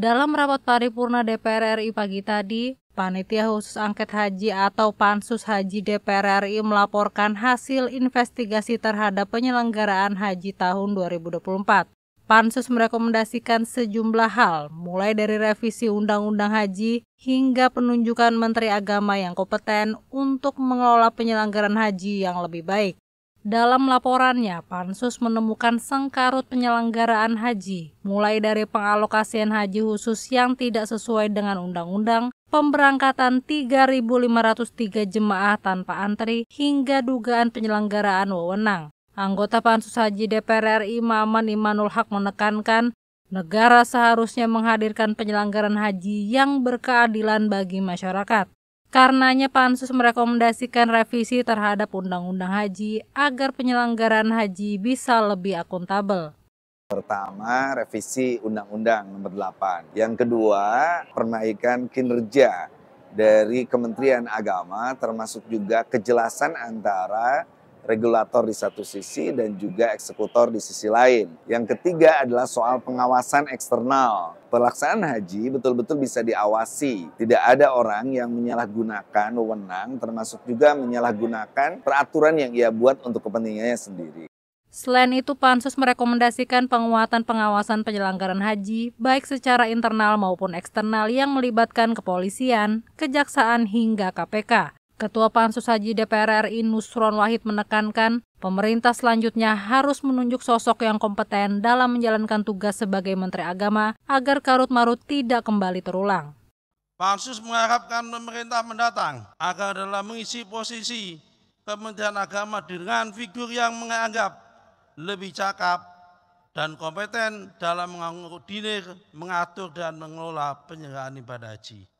Dalam rapat paripurna DPR RI pagi tadi, Panitia Khusus Angket Haji atau Pansus Haji DPR RI melaporkan hasil investigasi terhadap penyelenggaraan haji tahun 2024. Pansus merekomendasikan sejumlah hal, mulai dari revisi Undang-Undang Haji hingga penunjukan Menteri Agama yang kompeten untuk mengelola penyelenggaraan haji yang lebih baik. Dalam laporannya, Pansus menemukan sengkarut penyelenggaraan haji, mulai dari pengalokasian haji khusus yang tidak sesuai dengan undang-undang, pemberangkatan 3.503 jemaah tanpa antri, hingga dugaan penyelenggaraan wewenang. Anggota Pansus Haji DPR RI Maman Imanul Haq menekankan, negara seharusnya menghadirkan penyelenggaraan haji yang berkeadilan bagi masyarakat. Karenanya Pansus merekomendasikan revisi terhadap Undang-Undang Haji agar penyelenggaraan haji bisa lebih akuntabel. Pertama, revisi Undang-Undang nomor 8. Yang kedua, perbaikan kinerja dari Kementerian Agama termasuk juga kejelasan antara regulator di satu sisi dan juga eksekutor di sisi lain. Yang ketiga adalah soal pengawasan eksternal. Pelaksanaan haji betul-betul bisa diawasi. Tidak ada orang yang menyalahgunakan wewenang termasuk juga menyalahgunakan peraturan yang ia buat untuk kepentingannya sendiri. Selain itu, Pansus merekomendasikan penguatan pengawasan penyelenggaran haji, baik secara internal maupun eksternal yang melibatkan kepolisian, kejaksaan, hingga KPK. Ketua Pansus Haji DPR RI Nusron Wahid menekankan pemerintah selanjutnya harus menunjuk sosok yang kompeten dalam menjalankan tugas sebagai Menteri Agama agar karut marut tidak kembali terulang. Pansus mengharapkan pemerintah mendatang agar dalam mengisi posisi Kementerian Agama dengan figur yang menganggap lebih cakap dan kompeten dalam mengatur, dan mengelola penyelenggaraan ibadah haji.